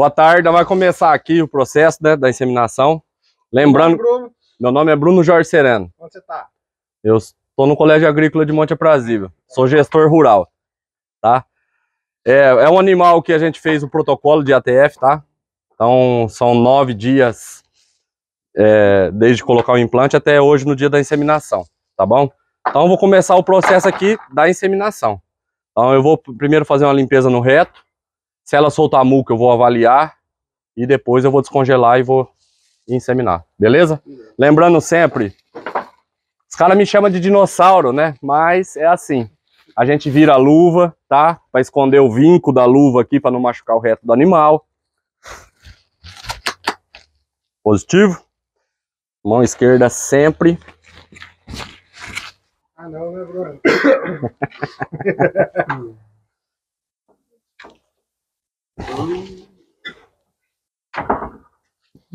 Boa tarde, vai começar aqui o processo né, da inseminação. Lembrando, é Bruno. meu nome é Bruno Jorge Sereno. Onde você está? Eu estou no Colégio Agrícola de Monte Aprazível, sou gestor rural, tá? É, é um animal que a gente fez o protocolo de ATF, tá? Então, são nove dias é, desde colocar o implante até hoje no dia da inseminação, tá bom? Então eu vou começar o processo aqui da inseminação. Então eu vou primeiro fazer uma limpeza no reto, se ela soltar muco, eu vou avaliar e depois eu vou descongelar e vou inseminar, beleza? Lembrando sempre, os caras me chamam de dinossauro, né? Mas é assim, a gente vira a luva, tá? Para esconder o vinco da luva aqui, para não machucar o reto do animal. Positivo. Mão esquerda sempre. Ah não, né, Bruno?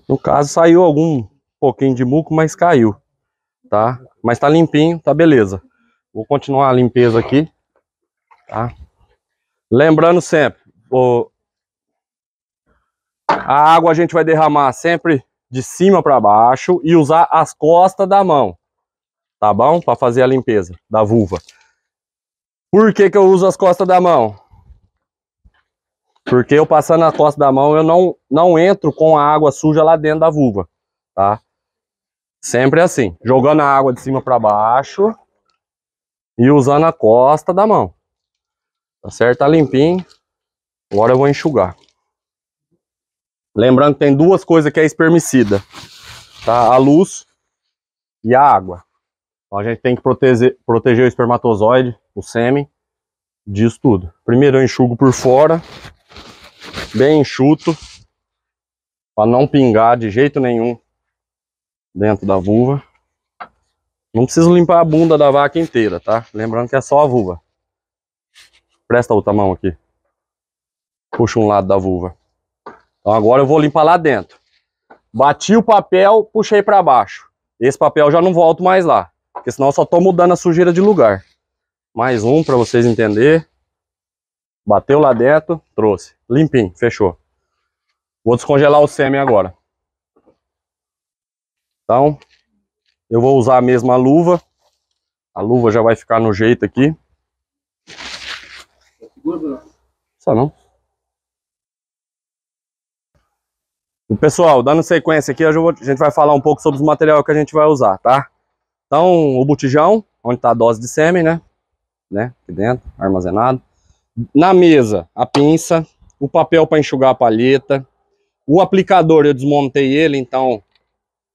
No caso, saiu algum pouquinho de muco, mas caiu, tá? Mas tá limpinho, tá beleza. Vou continuar a limpeza aqui, tá? Lembrando sempre, o... a água a gente vai derramar sempre de cima para baixo e usar as costas da mão, tá bom? Para fazer a limpeza da vulva. Por que que eu uso as costas da mão? Porque eu passando na costa da mão, eu não, não entro com a água suja lá dentro da vulva, tá? Sempre assim, jogando a água de cima para baixo e usando a costa da mão. Tá certo? Tá limpinho. Agora eu vou enxugar. Lembrando que tem duas coisas que é espermicida, tá? A luz e a água. Então a gente tem que proteger, proteger o espermatozoide, o sêmen, disso tudo. Primeiro eu enxugo por fora, bem enxuto, para não pingar de jeito nenhum dentro da vulva. Não preciso limpar a bunda da vaca inteira, tá? Lembrando que é só a vulva. Presta outra mão aqui. Puxa um lado da vulva. Então agora eu vou limpar lá dentro. Bati o papel, puxei para baixo. Esse papel já não volto mais lá, porque senão eu só tô mudando a sujeira de lugar. Mais um para vocês entenderem. Bateu lá dentro, trouxe. Limpinho, fechou. Vou descongelar o sêmen agora. Então, eu vou usar a mesma luva. A luva já vai ficar no jeito aqui. Só não. E pessoal, dando sequência aqui, vou, a gente vai falar um pouco sobre os materiais que a gente vai usar, tá? Então, o botijão, onde está a dose de sêmen, né? né? Aqui dentro, armazenado. Na mesa, a pinça, o papel para enxugar a palheta, o aplicador, eu desmontei ele, então,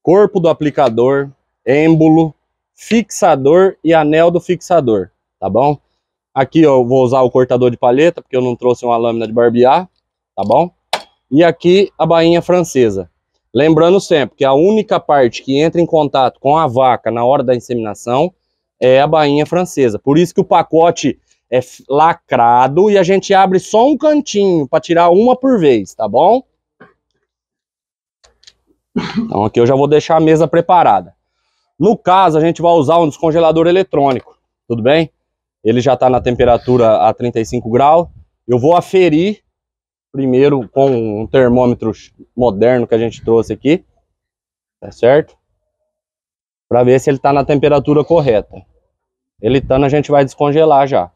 corpo do aplicador, êmbolo, fixador e anel do fixador, tá bom? Aqui eu vou usar o cortador de palheta, porque eu não trouxe uma lâmina de barbear, tá bom? E aqui a bainha francesa. Lembrando sempre que a única parte que entra em contato com a vaca na hora da inseminação é a bainha francesa. Por isso que o pacote é lacrado e a gente abre só um cantinho para tirar uma por vez, tá bom? Então aqui eu já vou deixar a mesa preparada. No caso, a gente vai usar um descongelador eletrônico, tudo bem? Ele já está na temperatura a 35 graus. Eu vou aferir primeiro com um termômetro moderno que a gente trouxe aqui, tá certo? Para ver se ele está na temperatura correta. Ele estando, a gente vai descongelar já.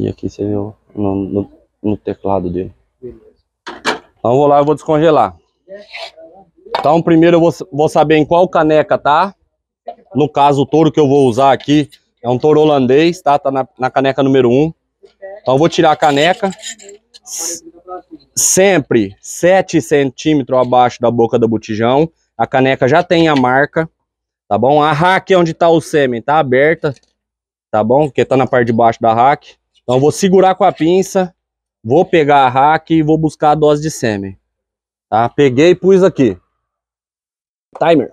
E aqui você vê o, no, no, no, teclado dele. Então vou lá, eu vou descongelar. Então primeiro eu vou, vou saber em qual caneca tá. No caso, o touro que eu vou usar aqui é um touro holandês, tá? Tá na, na caneca número 1. Um. Então eu vou tirar a caneca. Sempre 7 centímetros abaixo da boca do botijão. A caneca já tem a marca, tá bom? A rack é onde tá o sêmen tá aberta, tá bom? Porque tá na parte de baixo da rack. Então vou segurar com a pinça, vou pegar a rack e vou buscar a dose de sêmen. Tá? Peguei e pus aqui. Timer.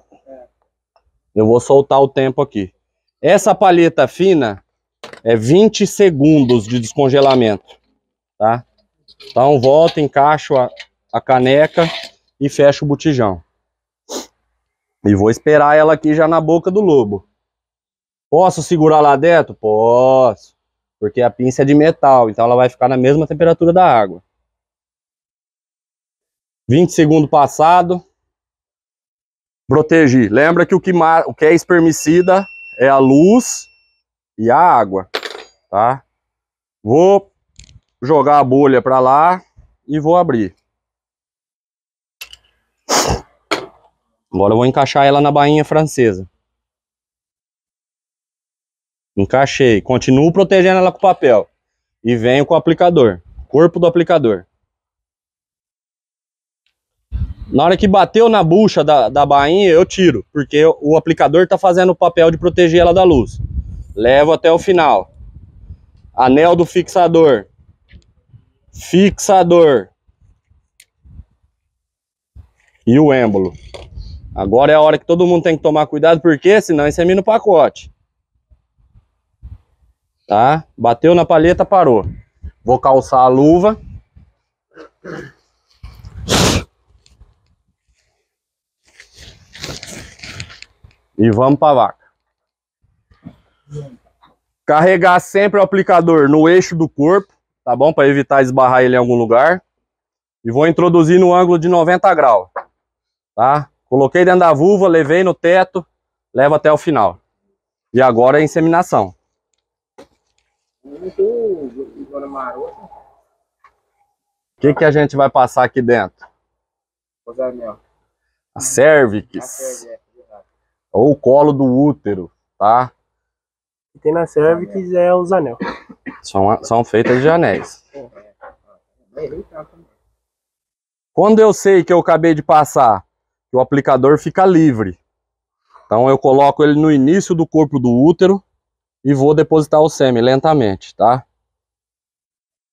Eu vou soltar o tempo aqui. Essa palheta fina é 20 segundos de descongelamento. Tá? Então volta, encaixo a, a caneca e fecho o botijão. E vou esperar ela aqui já na boca do lobo. Posso segurar lá dentro? Posso porque a pinça é de metal, então ela vai ficar na mesma temperatura da água. 20 segundos passado. Protegi. Lembra que o que, o que é espermicida é a luz e a água, tá? Vou jogar a bolha para lá e vou abrir. Agora eu vou encaixar ela na bainha francesa. Encaixei, continuo protegendo ela com papel e venho com o aplicador, corpo do aplicador. Na hora que bateu na bucha da, da bainha, eu tiro, porque o aplicador está fazendo o papel de proteger ela da luz. Levo até o final. Anel do fixador. Fixador. E o êmbolo. Agora é a hora que todo mundo tem que tomar cuidado, porque senão é o pacote tá? Bateu na palheta, parou. Vou calçar a luva. E vamos para vaca. Carregar sempre o aplicador no eixo do corpo, tá bom? Para evitar esbarrar ele em algum lugar. E vou introduzir no ângulo de 90 graus, tá? Coloquei dentro da vulva, levei no teto, leva até o final. E agora é a inseminação marota. O que, que a gente vai passar aqui dentro? Rosamel. A cervix. A cervix é Ou o colo do útero, tá? E tem na cervix é os anel. São, são feitas de anéis. É, é, é. Tá, tá. Quando eu sei que eu acabei de passar, o aplicador fica livre. Então eu coloco ele no início do corpo do útero e vou depositar o sêmen lentamente, tá?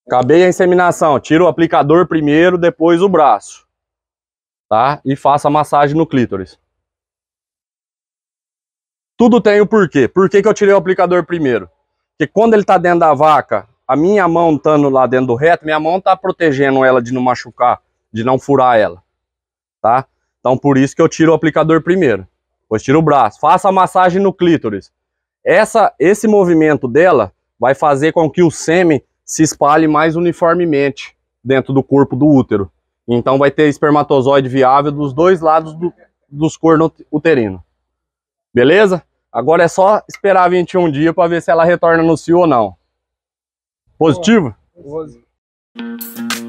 Acabei a inseminação, tira o aplicador primeiro, depois o braço, tá? E faça a massagem no clítoris. Tudo tem o um porquê. Por que, que eu tirei o aplicador primeiro? Porque quando ele tá dentro da vaca, a minha mão estando lá dentro do reto, minha mão tá protegendo ela de não machucar, de não furar ela, tá? Então por isso que eu tiro o aplicador primeiro, depois tiro o braço. Faça a massagem no clítoris. Essa, esse movimento dela vai fazer com que o sêmen se espalhe mais uniformemente dentro do corpo do útero. Então vai ter espermatozoide viável dos dois lados do, dos cornos uterinos. Beleza? Agora é só esperar 21 dias para ver se ela retorna no cio ou não. Positivo? Positivo.